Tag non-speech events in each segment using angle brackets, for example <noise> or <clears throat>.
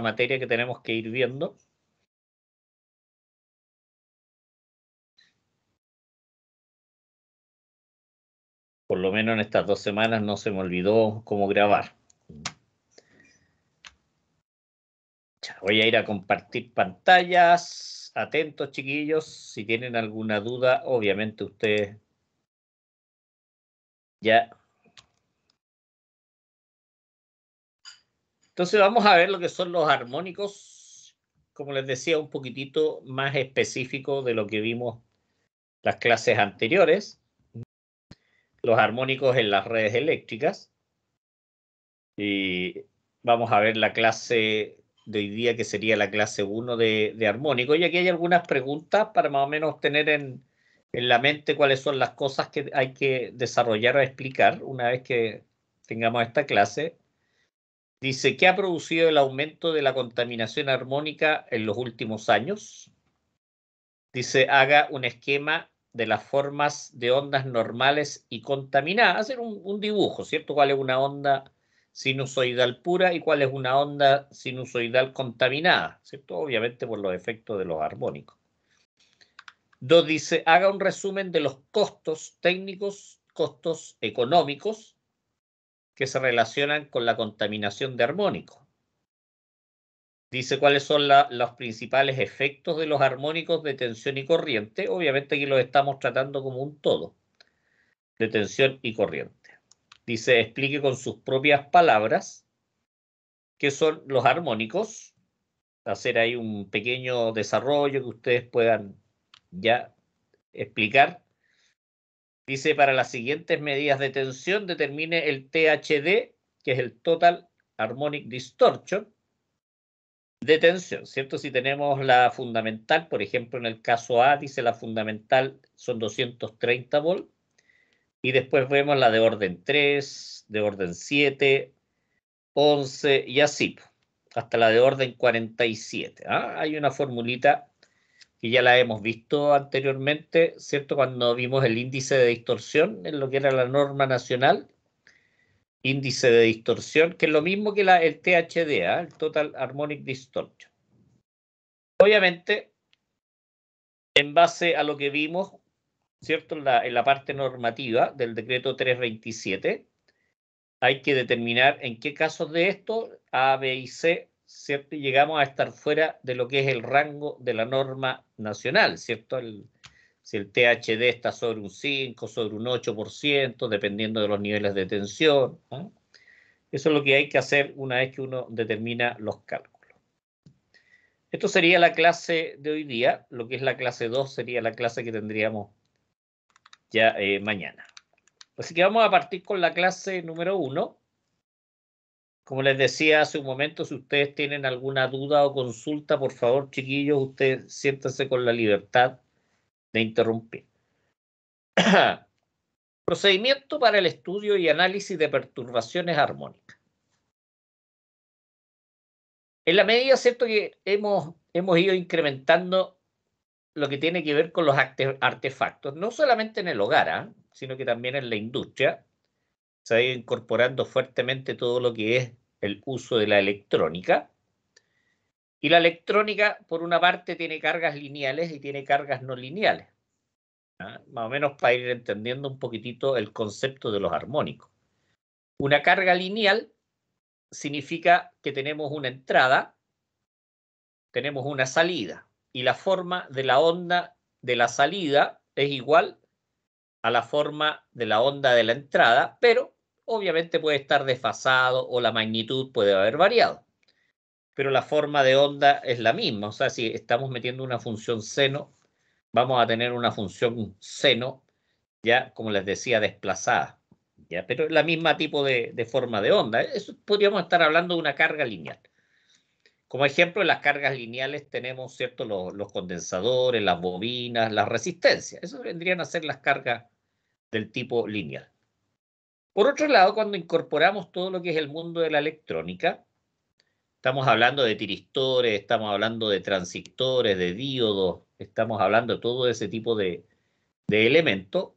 materia que tenemos que ir viendo. Por lo menos en estas dos semanas no se me olvidó cómo grabar. Voy a ir a compartir pantallas. Atentos, chiquillos. Si tienen alguna duda, obviamente ustedes ya Entonces vamos a ver lo que son los armónicos, como les decía, un poquitito más específico de lo que vimos las clases anteriores. Los armónicos en las redes eléctricas. Y vamos a ver la clase de hoy día, que sería la clase 1 de, armónicos. armónico. Y aquí hay algunas preguntas para más o menos tener en, en la mente cuáles son las cosas que hay que desarrollar o explicar una vez que tengamos esta clase. Dice, ¿qué ha producido el aumento de la contaminación armónica en los últimos años? Dice, haga un esquema de las formas de ondas normales y contaminadas, hacer un, dibujo, ¿cierto? ¿Cuál es una onda sinusoidal pura y cuál es una onda sinusoidal contaminada, ¿cierto? Obviamente por los efectos de los armónicos. Dos dice, haga un resumen de los costos técnicos, costos económicos que se relacionan con la contaminación de armónicos. Dice cuáles son los principales efectos de los armónicos de tensión y corriente. Obviamente aquí los estamos tratando como un todo, de tensión y corriente. Dice, explique con sus propias palabras qué son los armónicos. Hacer ahí un pequeño desarrollo que ustedes puedan ya explicar Dice, para las siguientes medidas de tensión determine el THD, que es el Total Harmonic Distortion, de tensión, ¿cierto? Si tenemos la fundamental, por ejemplo, en el caso A, dice la fundamental son 230 volts, y después vemos la de orden 3, de orden 7, 11 y así, hasta la de orden 47. ¿ah? Hay una formulita que ya la hemos visto anteriormente, ¿cierto? Cuando vimos el índice de distorsión en lo que era la norma nacional, índice de distorsión, que es lo mismo que la, el THD ¿ah? el Total Harmonic Distortion. Obviamente, en base a lo que vimos, ¿cierto? En la, en la parte normativa del decreto 327, hay que determinar en qué casos de esto, A, B y C, ¿cierto? llegamos a estar fuera de lo que es el rango de la norma nacional, ¿cierto? si el THD está sobre un 5, sobre un 8%, dependiendo de los niveles de tensión. ¿ah? Eso es lo que hay que hacer una vez que uno determina los cálculos. Esto sería la clase de hoy día, lo que es la clase 2 sería la clase que tendríamos ya eh, mañana. Así que vamos a partir con la clase número 1 como les decía hace un momento, si ustedes tienen alguna duda o consulta, por favor, chiquillos, ustedes siéntanse con la libertad de interrumpir. <clears throat> Procedimiento para el estudio y análisis de perturbaciones armónicas. En la medida, ¿cierto?, que hemos, hemos ido incrementando lo que tiene que ver con los artefactos, no solamente en el hogar, ¿ah? sino que también en la industria, se ha ido incorporando fuertemente todo lo que es el uso de la electrónica. Y la electrónica, por una parte, tiene cargas lineales y tiene cargas no lineales. ¿ah? Más o menos para ir entendiendo un poquitito el concepto de los armónicos. Una carga lineal significa que tenemos una entrada, tenemos una salida, y la forma de la onda de la salida es igual a la forma de la onda de la entrada, pero obviamente puede estar desfasado o la magnitud puede haber variado. Pero la forma de onda es la misma. O sea, si estamos metiendo una función seno, vamos a tener una función seno, ya como les decía, desplazada. ¿ya? Pero la misma tipo de, forma de onda. Eso podríamos estar hablando de una carga lineal. Como ejemplo, en las cargas lineales tenemos ¿cierto? Los, los, condensadores, las bobinas, las resistencias. Eso vendrían a ser las cargas del tipo lineal. Por otro lado, cuando incorporamos todo lo que es el mundo de la electrónica, estamos hablando de tiristores, estamos hablando de transistores, de diodos, estamos hablando de todo ese tipo de, elementos,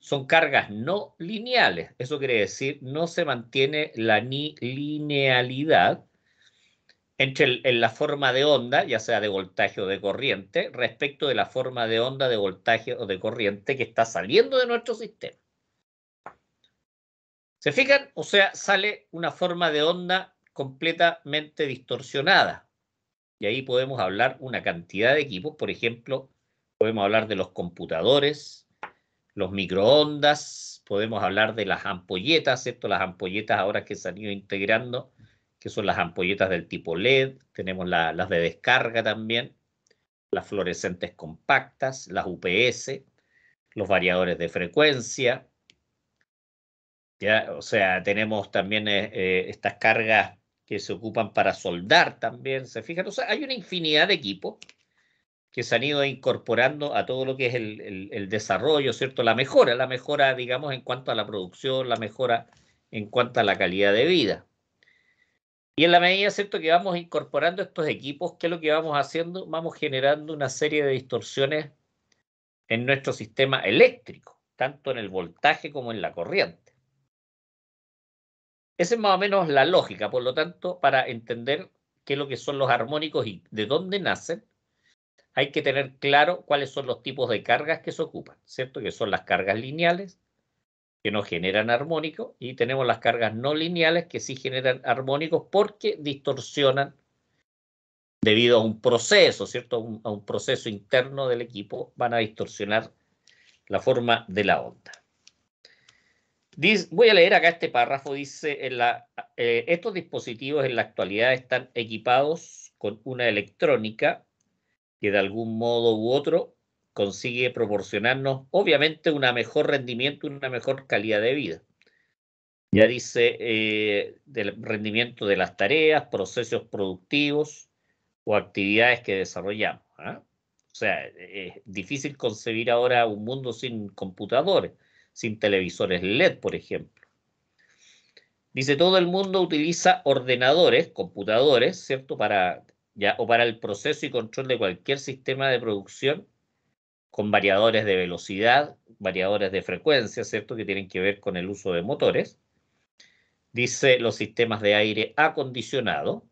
son cargas no lineales. Eso quiere decir, no se mantiene la ni linealidad entre en la forma de onda, ya sea de voltaje o de corriente, respecto de la forma de onda de voltaje o de corriente que está saliendo de nuestro sistema. ¿Se fijan? O sea, sale una forma de onda completamente distorsionada. Y ahí podemos hablar una cantidad de equipos, por ejemplo, podemos hablar de los computadores, los microondas, podemos hablar de las ampolletas, ¿cierto? Las ampolletas ahora que se han ido integrando, que son las ampolletas del tipo LED, tenemos las de descarga también, las fluorescentes compactas, las UPS, los variadores de frecuencia, o sea, tenemos también eh, eh, estas cargas que se ocupan para soldar también, ¿se fijan? O sea, hay una infinidad de equipos que se han ido incorporando a todo lo que es el, el desarrollo, ¿cierto? La mejora, la mejora, digamos, en cuanto a la producción, la mejora en cuanto a la calidad de vida. Y en la medida, ¿cierto?, que vamos incorporando estos equipos, ¿qué es lo que vamos haciendo? Vamos generando una serie de distorsiones en nuestro sistema eléctrico, tanto en el voltaje como en la corriente. Esa es más o menos la lógica, por lo tanto, para entender qué es lo que son los armónicos y de dónde nacen, hay que tener claro cuáles son los tipos de cargas que se ocupan, ¿cierto? Que son las cargas lineales, que no generan armónicos, y tenemos las cargas no lineales que sí generan armónicos porque distorsionan debido a un proceso, ¿cierto? un, a un proceso interno del equipo, van a distorsionar la forma de la onda voy a leer acá este párrafo. Dice, eh, estos dispositivos en la actualidad están equipados con una electrónica que de algún modo u otro consigue proporcionarnos, obviamente, un mejor rendimiento, y una mejor calidad de vida. Ya dice eh, del rendimiento de las tareas, procesos productivos o actividades que desarrollamos. ¿ah? O sea, es difícil concebir ahora un mundo sin computadores sin televisores LED, por ejemplo. Dice, todo el mundo utiliza ordenadores, computadores, ¿cierto? Para, ya, o para el proceso y control de cualquier sistema de producción con variadores de velocidad, variadores de frecuencia, ¿cierto? Que tienen que ver con el uso de motores. Dice los sistemas de aire acondicionado,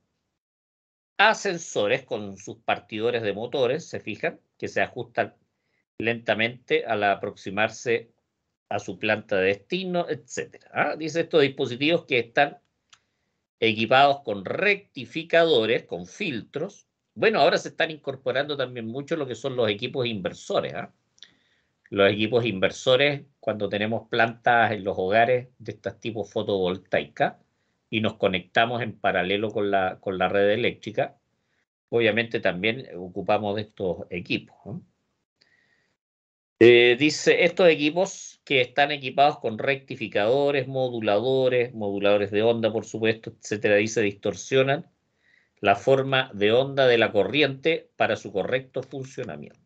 ascensores con sus partidores de motores, se fijan, que se ajustan lentamente al aproximarse a su planta de destino, etcétera. ¿ah? Dice estos dispositivos que están equipados con rectificadores, con filtros. Bueno, ahora se están incorporando también mucho lo que son los equipos inversores. ¿ah? Los equipos inversores, cuando tenemos plantas en los hogares de estos tipos fotovoltaica y nos conectamos en paralelo con la, red eléctrica, obviamente también ocupamos de estos equipos. Eh, dice, estos equipos que están equipados con rectificadores, moduladores, moduladores de onda, por supuesto, etcétera, dice, distorsionan la forma de onda de la corriente para su correcto funcionamiento.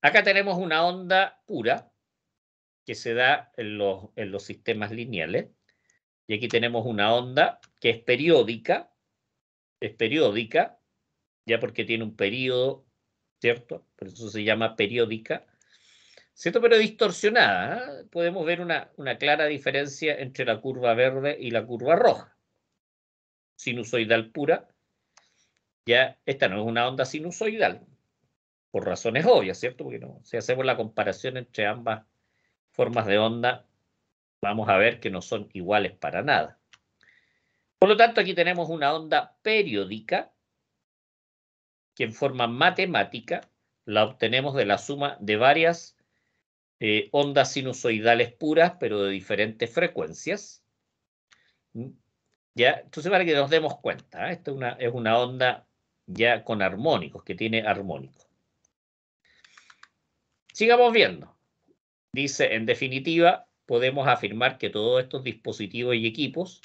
Acá tenemos una onda pura que se da en los, en los sistemas lineales. Y aquí tenemos una onda que es periódica, es periódica, ya porque tiene un periodo ¿cierto? Por eso se llama periódica, ¿cierto? Pero distorsionada. ¿eh? Podemos ver una, clara diferencia entre la curva verde y la curva roja. Sinusoidal pura, ya esta no es una onda sinusoidal, por razones obvias, ¿cierto? Porque no, si hacemos la comparación entre ambas formas de onda, vamos a ver que no son iguales para nada. Por lo tanto, aquí tenemos una onda periódica que en forma matemática la obtenemos de la suma de varias eh, ondas sinusoidales puras, pero de diferentes frecuencias. ¿Mm? ¿Ya? Entonces, para que nos demos cuenta, ¿eh? esta es una, es una onda ya con armónicos, que tiene armónicos. Sigamos viendo. Dice, en definitiva, podemos afirmar que todos estos dispositivos y equipos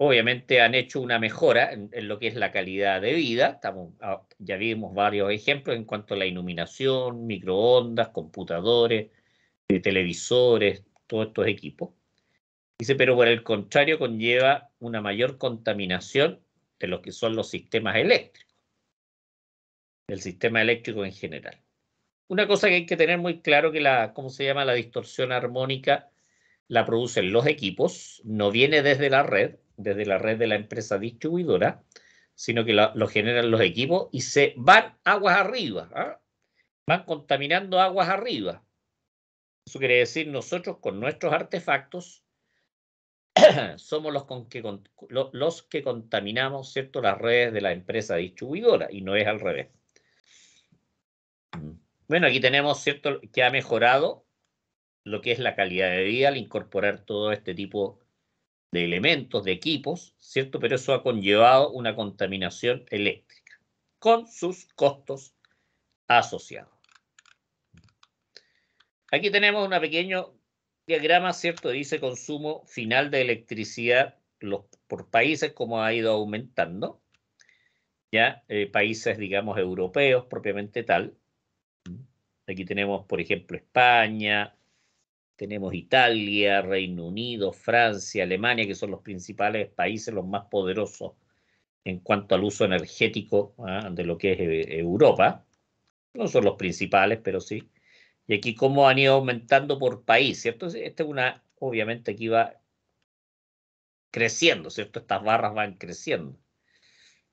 Obviamente han hecho una mejora en, lo que es la calidad de vida. Estamos, ah, ya vimos varios ejemplos en cuanto a la iluminación, microondas, computadores, eh, televisores, todos estos equipos. Dice, pero por el contrario conlleva una mayor contaminación de lo que son los sistemas eléctricos, el sistema eléctrico en general. Una cosa que hay que tener muy claro que la, ¿cómo se llama? La distorsión armónica la producen los equipos, no viene desde la red, desde la red de la empresa distribuidora, sino que lo, generan los equipos y se van aguas arriba, ¿ah? van contaminando aguas arriba. Eso quiere decir, nosotros con nuestros artefactos <clears throat> somos los, que, contaminamos ¿cierto? las redes de la empresa distribuidora y no es al revés. Bueno, aquí tenemos ¿cierto? que ha mejorado lo que es la calidad de vida al incorporar todo este tipo de elementos, de equipos, ¿cierto? Pero eso ha conllevado una contaminación eléctrica con sus costos asociados. Aquí tenemos un pequeño diagrama, ¿cierto? Dice consumo final de electricidad por países, como ha ido aumentando. Ya, eh, países, digamos, europeos propiamente tal. Aquí tenemos, por ejemplo, España, tenemos Italia, Reino Unido, Francia, Alemania, que son los principales países, los más poderosos en cuanto al uso energético ¿ah? de lo que es eh, Europa. No son los principales, pero sí. Y aquí cómo han ido aumentando por país, ¿cierto? Esta es una, obviamente aquí va creciendo, ¿cierto? Estas barras van creciendo.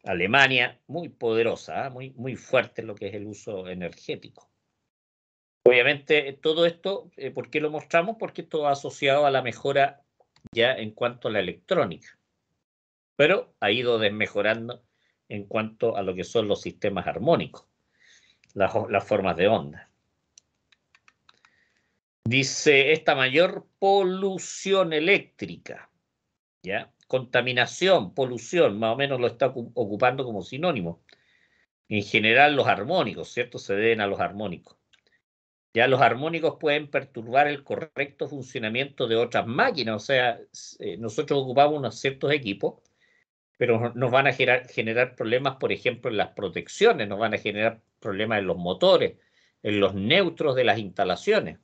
Alemania, muy poderosa, ¿ah? muy, muy fuerte en lo que es el uso energético. Obviamente, todo esto, eh, ¿por qué lo mostramos? Porque esto va asociado a la mejora ya en cuanto a la electrónica, pero ha ido desmejorando en cuanto a lo que son los sistemas armónicos, las, las formas de onda. Dice, esta mayor polución eléctrica, ¿ya? Contaminación, polución, más o menos lo está ocupando como sinónimo. En general los armónicos, ¿cierto? Se deben a los armónicos. Ya los armónicos pueden perturbar el correcto funcionamiento de otras máquinas, o sea, eh, nosotros ocupamos unos ciertos equipos, pero nos van a generar, problemas, por ejemplo, en las protecciones, nos van a generar problemas en los motores, en los neutros de las instalaciones.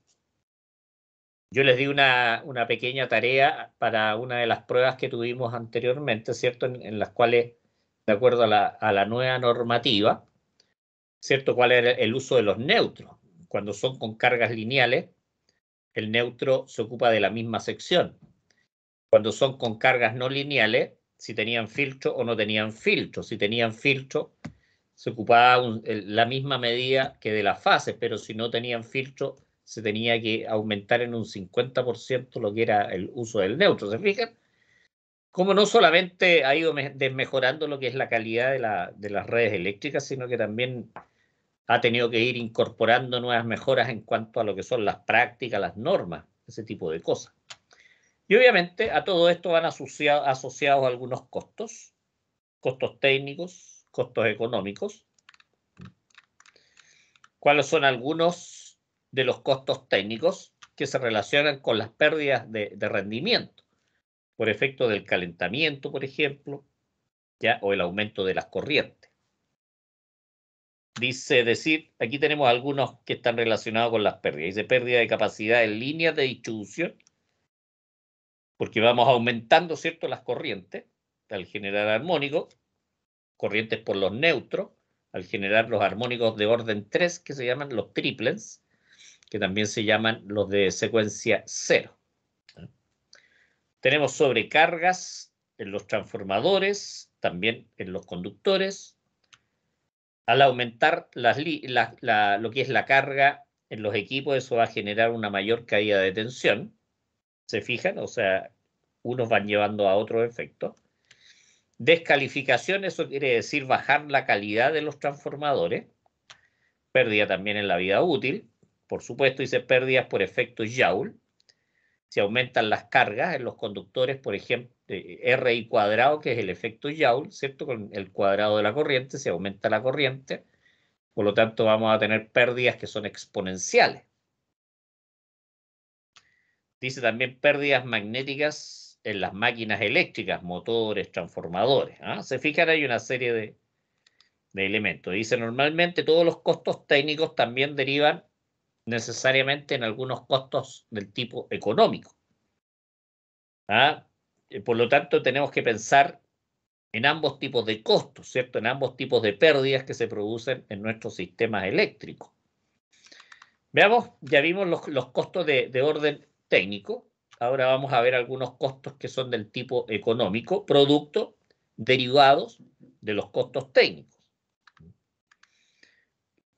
Yo les di una, pequeña tarea para una de las pruebas que tuvimos anteriormente, ¿cierto? En, las cuales, de acuerdo a la, a la, nueva normativa, ¿cierto? ¿Cuál era el uso de los neutros? cuando son con cargas lineales, el neutro se ocupa de la misma sección. Cuando son con cargas no lineales, si tenían filtro o no tenían filtro. Si tenían filtro, se ocupaba la misma medida que de las fases, pero si no tenían filtro, se tenía que aumentar en un 50% lo que era el uso del neutro. ¿Se fijan? Como no solamente ha ido desmejorando lo que es la calidad de, de las redes eléctricas, sino que también ha tenido que ir incorporando nuevas mejoras en cuanto a lo que son las prácticas, las normas, ese tipo de cosas. Y obviamente a todo esto van asociados algunos costos, costos técnicos, costos económicos. ¿Cuáles son algunos de los costos técnicos que se relacionan con las pérdidas de, rendimiento? Por efecto del calentamiento, por ejemplo, ¿ya? o el aumento de las corrientes. Dice decir, aquí tenemos algunos que están relacionados con las pérdidas. Dice pérdida de capacidad en líneas de distribución, porque vamos aumentando, ¿cierto?, las corrientes al generar armónicos, corrientes por los neutros, al generar los armónicos de orden 3, que se llaman los triples, que también se llaman los de secuencia 0. Tenemos sobrecargas en los transformadores, también en los conductores, al aumentar las, lo que es la carga en los equipos, eso va a generar una mayor caída de tensión. ¿Se fijan? O sea, unos van llevando a otros efecto Descalificación, eso quiere decir bajar la calidad de los transformadores. Pérdida también en la vida útil. Por supuesto, hice pérdidas por efecto Joule. Si aumentan las cargas en los conductores, por ejemplo, eh, R y cuadrado, que es el efecto Joule, ¿cierto? Con el cuadrado de la corriente, se aumenta la corriente, por lo tanto vamos a tener pérdidas que son exponenciales. Dice también pérdidas magnéticas en las máquinas eléctricas, motores, transformadores. ¿ah? Se fijan, hay una serie de, de elementos. Dice, normalmente todos los costos técnicos también derivan necesariamente en algunos costos del tipo económico. ¿Ah? Eh, por lo tanto, tenemos que pensar en ambos tipos de costos, ¿cierto? En ambos tipos de pérdidas que se producen en nuestros sistemas eléctricos. Veamos, ya vimos los, costos de, de, orden técnico. Ahora vamos a ver algunos costos que son del tipo económico, producto, derivados de los costos técnicos.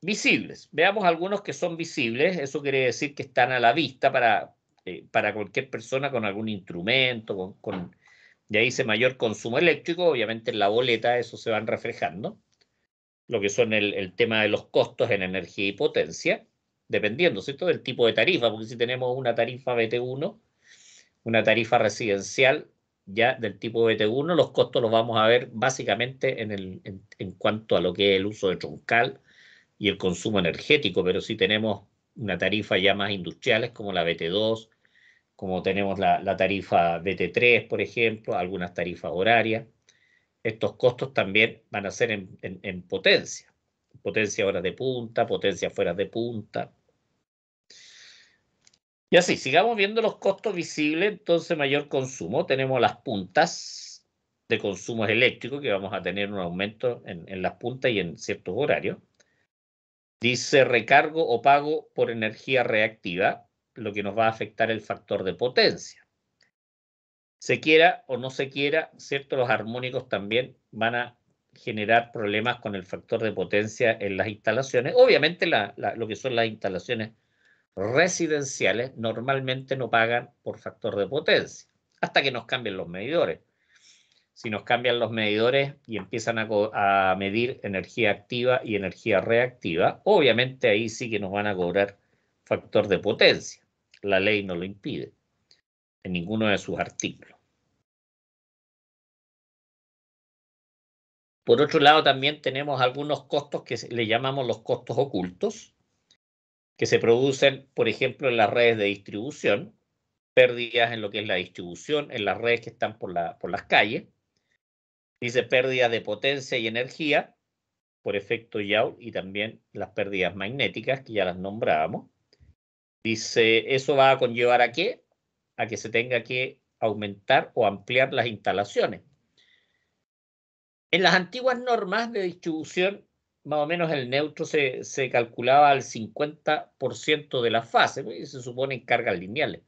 Visibles. Veamos algunos que son visibles. Eso quiere decir que están a la vista para, eh, para cualquier persona con algún instrumento, con, ya dice mayor consumo eléctrico, obviamente en la boleta eso se van reflejando, lo que son el, tema de los costos en energía y potencia, dependiendo, ¿cierto?, del tipo de tarifa, porque si tenemos una tarifa BT1, una tarifa residencial ya del tipo BT1, los costos los vamos a ver básicamente en, en cuanto a lo que es el uso de troncal y el consumo energético, pero si tenemos una tarifa ya más industriales como la BT2 como tenemos la, tarifa BT3, por ejemplo, algunas tarifas horarias. Estos costos también van a ser en, potencia, potencia horas de punta, potencia fuera de punta. Y así, sigamos viendo los costos visibles, entonces mayor consumo. Tenemos las puntas de consumo eléctrico que vamos a tener un aumento en, en las puntas y en ciertos horarios. Dice recargo o pago por energía reactiva, lo que nos va a afectar el factor de potencia. Se quiera o no se quiera, ¿cierto? Los armónicos también van a generar problemas con el factor de potencia en las instalaciones. Obviamente lo que son las instalaciones residenciales normalmente no pagan por factor de potencia, hasta que nos cambien los medidores. Si nos cambian los medidores y empiezan a medir energía activa y energía reactiva, obviamente ahí sí que nos van a cobrar factor de potencia la ley no lo impide en ninguno de sus artículos. Por otro lado, también tenemos algunos costos que le llamamos los costos ocultos, que se producen, por ejemplo, en las redes de distribución, pérdidas en lo que es la distribución, en las redes que están por, las calles. Dice pérdidas de potencia y energía por efecto yau y también las pérdidas magnéticas, que ya las nombrábamos. Dice, ¿eso va a conllevar a qué? A que se tenga que aumentar o ampliar las instalaciones. En las antiguas normas de distribución, más o menos el neutro se, calculaba al 50% de la fase, y se supone cargas lineales.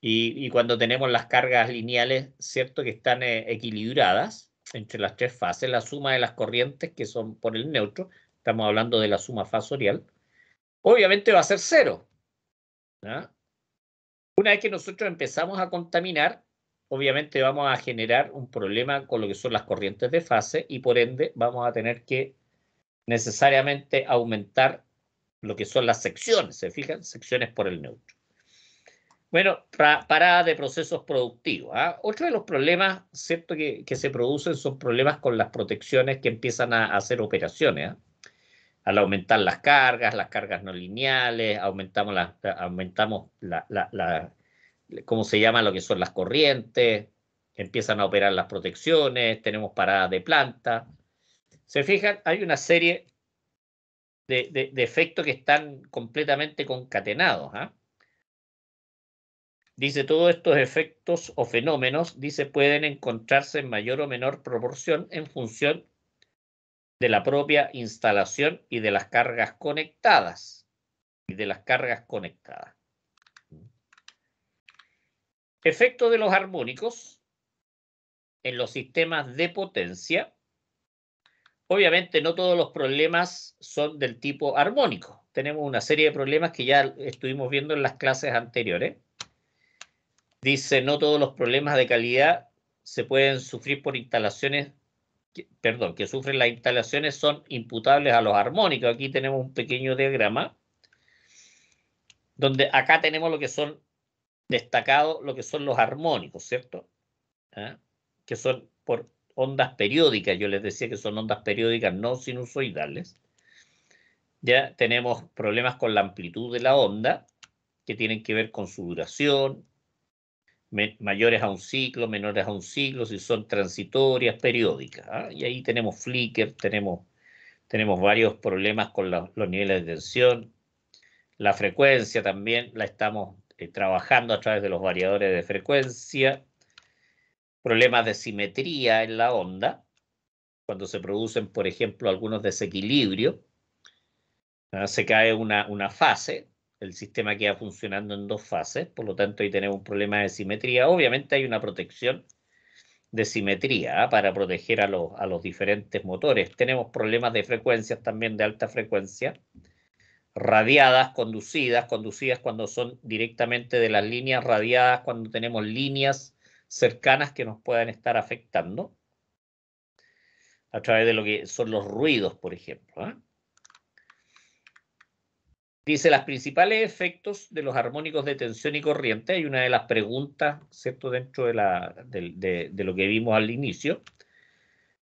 Y, cuando tenemos las cargas lineales, cierto que están eh, equilibradas entre las tres fases, la suma de las corrientes que son por el neutro, estamos hablando de la suma fasorial, obviamente va a ser cero, ¿Ah? Una vez que nosotros empezamos a contaminar, obviamente vamos a generar un problema con lo que son las corrientes de fase y por ende vamos a tener que necesariamente aumentar lo que son las secciones, ¿se fijan? Secciones por el neutro. Bueno, parada de procesos productivos. ¿ah? Otro de los problemas, ¿cierto?, que, se producen son problemas con las protecciones que empiezan a, hacer operaciones. ¿ah? al aumentar las cargas, las cargas no lineales, aumentamos, la, aumentamos la, la, ¿cómo se llama? Lo que son las corrientes, empiezan a operar las protecciones, tenemos paradas de planta. Se fijan, hay una serie de, de, efectos que están completamente concatenados. ¿ah? Dice, todos estos efectos o fenómenos, dice, pueden encontrarse en mayor o menor proporción en función de la propia instalación y de las cargas conectadas. Y de las cargas conectadas. Efecto de los armónicos en los sistemas de potencia. Obviamente no todos los problemas son del tipo armónico. Tenemos una serie de problemas que ya estuvimos viendo en las clases anteriores. Dice, no todos los problemas de calidad se pueden sufrir por instalaciones perdón, que sufren las instalaciones son imputables a los armónicos. Aquí tenemos un pequeño diagrama donde acá tenemos lo que son destacados, lo que son los armónicos, ¿cierto? ¿Ah? Que son por ondas periódicas, yo les decía que son ondas periódicas no sinusoidales. Ya tenemos problemas con la amplitud de la onda, que tienen que ver con su duración, mayores a un ciclo, menores a un ciclo, si son transitorias, periódicas. ¿ah? Y ahí tenemos flicker, tenemos, tenemos varios problemas con los niveles de tensión. La frecuencia también la estamos eh, trabajando a través de los variadores de frecuencia. Problemas de simetría en la onda, cuando se producen, por ejemplo, algunos desequilibrios. ¿ah? Se cae una, una fase, el sistema queda funcionando en dos fases, por lo tanto ahí tenemos un problema de simetría. Obviamente hay una protección de simetría ¿ah? para proteger a los, a los diferentes motores. Tenemos problemas de frecuencias también de alta frecuencia, radiadas, conducidas, conducidas cuando son directamente de las líneas, radiadas cuando tenemos líneas cercanas que nos puedan estar afectando a través de lo que son los ruidos, por ejemplo. ¿ah? Dice los principales efectos de los armónicos de tensión y corriente. Hay una de las preguntas, ¿cierto? Dentro de, la, de, lo que vimos al inicio.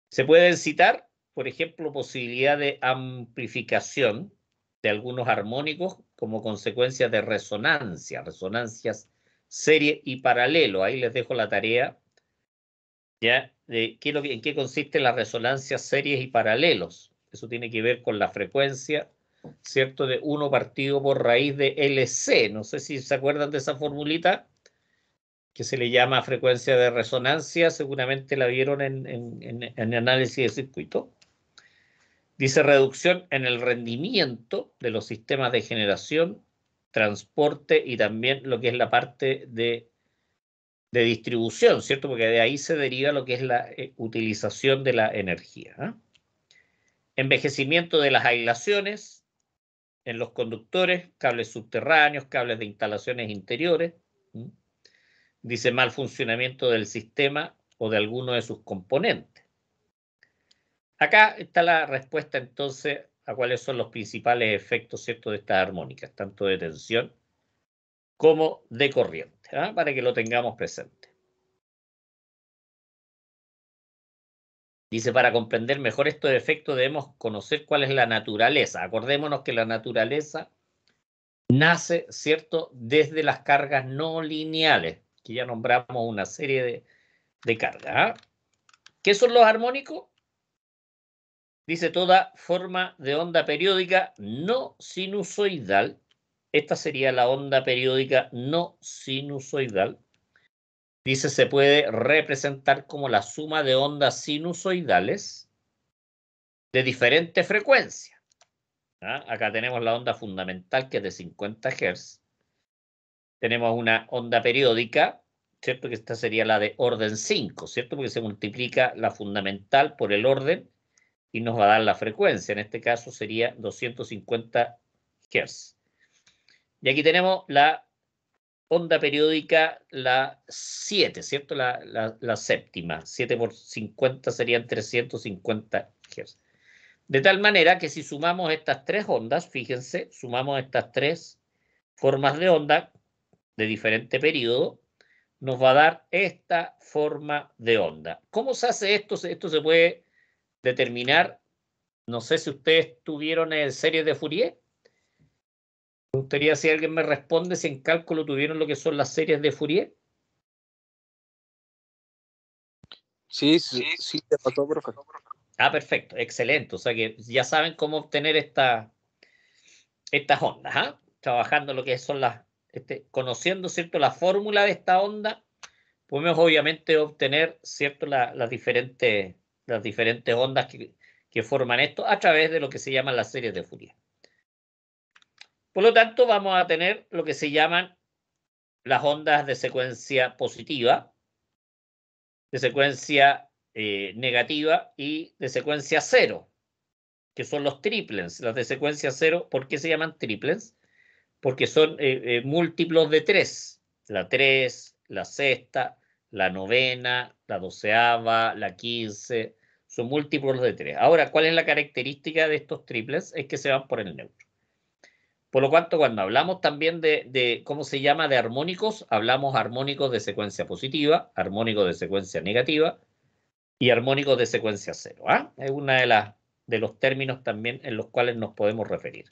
Se pueden citar, por ejemplo, posibilidad de amplificación de algunos armónicos como consecuencia de resonancia, resonancias serie y paralelo. Ahí les dejo la tarea. ¿Ya? De ¿En qué consisten las resonancias series y paralelos? Eso tiene que ver con la frecuencia ¿cierto? De uno partido por raíz de LC. No sé si se acuerdan de esa formulita que se le llama frecuencia de resonancia, seguramente la vieron en, en, análisis de circuito. Dice reducción en el rendimiento de los sistemas de generación, transporte y también lo que es la parte de, distribución, ¿cierto? Porque de ahí se deriva lo que es la eh, utilización de la energía. ¿ah? Envejecimiento de las aislaciones, en los conductores, cables subterráneos, cables de instalaciones interiores. Dice mal funcionamiento del sistema o de alguno de sus componentes. Acá está la respuesta entonces a cuáles son los principales efectos ¿cierto? de estas armónicas, tanto de tensión como de corriente, ¿ah? para que lo tengamos presente. Dice, para comprender mejor estos efectos debemos conocer cuál es la naturaleza. Acordémonos que la naturaleza nace, ¿cierto?, desde las cargas no lineales, que ya nombramos una serie de, cargas. ¿ah? ¿Qué son los armónicos? Dice, toda forma de onda periódica no sinusoidal, esta sería la onda periódica no sinusoidal, Dice, se puede representar como la suma de ondas sinusoidales de diferente frecuencia. ¿Ah? Acá tenemos la onda fundamental que es de 50 Hz. Tenemos una onda periódica, ¿cierto? Que esta sería la de orden 5, ¿cierto? Porque se multiplica la fundamental por el orden y nos va a dar la frecuencia. En este caso sería 250 Hz. Y aquí tenemos la onda periódica la 7, ¿cierto? La, séptima. 7 por 50 serían 350 Hz. De tal manera que si sumamos estas tres ondas, fíjense, sumamos estas tres formas de onda de diferente periodo, nos va a dar esta forma de onda. ¿Cómo se hace esto? Esto se puede determinar, no sé si ustedes tuvieron en eh, series de Fourier, me gustaría si alguien me responde si en cálculo tuvieron lo que son las series de Fourier. Sí, sí, sí, te pasó, profe. Ah, perfecto, excelente. O sea que ya saben cómo obtener esta, estas ondas, ¿ah? trabajando lo que son las, este, conociendo, ¿cierto? La fórmula de esta onda, podemos obviamente obtener, ¿cierto? las, diferentes, las diferentes ondas que, que forman esto a través de lo que se llaman las series de Fourier. Por lo tanto, vamos a tener lo que se llaman las ondas de secuencia positiva, de secuencia eh, negativa y de secuencia cero, que son los triplens. Las de secuencia cero, ¿por qué se llaman triplens? Porque son eh, eh, múltiplos de tres. La tres, la sexta, la novena, la doceava, la quince, son múltiplos de tres. Ahora, ¿cuál es la característica de estos triplens? Es que se van por el neutro. Por lo tanto, cuando hablamos también de, cómo se llama de armónicos, hablamos armónicos de secuencia positiva, armónicos de secuencia negativa y armónicos de secuencia cero. ¿ah? Es uno de, de los términos también en los cuales nos podemos referir.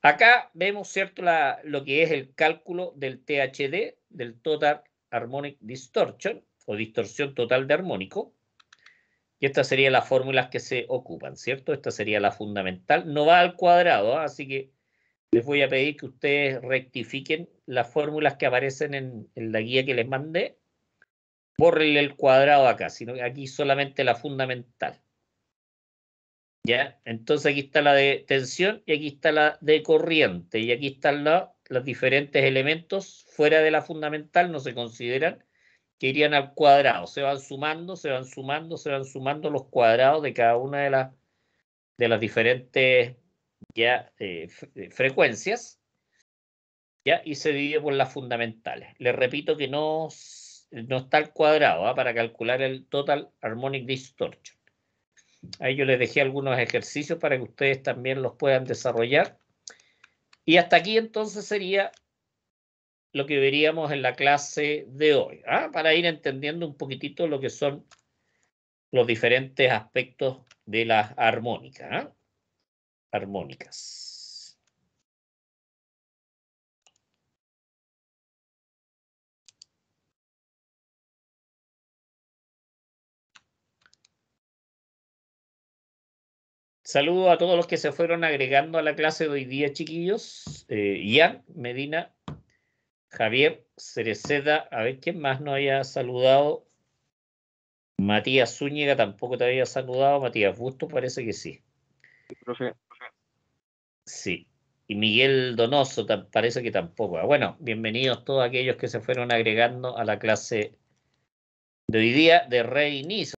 Acá vemos ¿cierto? lo que es el cálculo del THD, del Total Harmonic Distortion o distorsión total de armónico. Y estas serían las fórmulas que se ocupan, ¿cierto? Esta sería la fundamental. No va al cuadrado, ¿ah? así que les voy a pedir que ustedes rectifiquen las fórmulas que aparecen en, la guía que les mandé. Borren el cuadrado acá, sino que aquí solamente la fundamental. ¿Ya? Entonces aquí está la de tensión y aquí está la de corriente. Y aquí están los diferentes elementos fuera de la fundamental, no se consideran que irían al cuadrado. Se van sumando, se van sumando, se van sumando los cuadrados de cada una de las, de las diferentes ya, eh, eh, frecuencias. Y se divide por las fundamentales. Les repito que no, no está al cuadrado ¿ah? para calcular el total harmonic distortion. Ahí yo les dejé algunos ejercicios para que ustedes también los puedan desarrollar. Y hasta aquí entonces sería lo que veríamos en la clase de hoy, ¿ah? para ir entendiendo un poquitito lo que son los diferentes aspectos de las armónicas. ¿ah? Armónicas. Saludo a todos los que se fueron agregando a la clase de hoy día, chiquillos. Eh, Ian Medina, Javier Cereceda, a ver quién más no haya saludado. Matías Zúñiga tampoco te había saludado. Matías Busto parece que sí. Sí, Sí. Y Miguel Donoso parece que tampoco. Ah, bueno, bienvenidos todos aquellos que se fueron agregando a la clase de hoy día de reinicio.